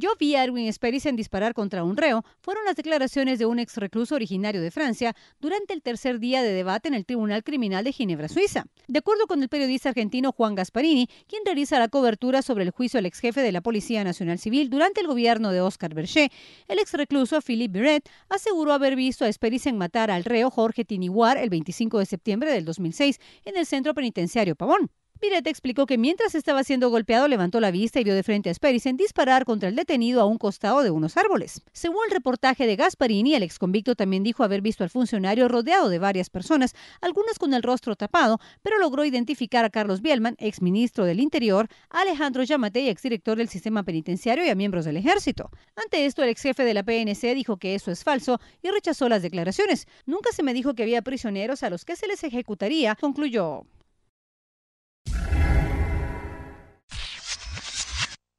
Yo vi a Erwin en disparar contra un reo, fueron las declaraciones de un ex recluso originario de Francia durante el tercer día de debate en el Tribunal Criminal de Ginebra, Suiza. De acuerdo con el periodista argentino Juan Gasparini, quien realiza la cobertura sobre el juicio al ex jefe de la Policía Nacional Civil durante el gobierno de Oscar Berger, el ex recluso Philippe Biret aseguró haber visto a en matar al reo Jorge Tiniguar el 25 de septiembre del 2006 en el centro penitenciario Pavón. Mirete explicó que mientras estaba siendo golpeado levantó la vista y vio de frente a Sperisen disparar contra el detenido a un costado de unos árboles. Según el reportaje de Gasparini, el ex convicto también dijo haber visto al funcionario rodeado de varias personas, algunas con el rostro tapado, pero logró identificar a Carlos Bielman, ministro del Interior, a Alejandro ex exdirector del sistema penitenciario y a miembros del ejército. Ante esto, el ex jefe de la PNC dijo que eso es falso y rechazó las declaraciones. Nunca se me dijo que había prisioneros a los que se les ejecutaría, concluyó.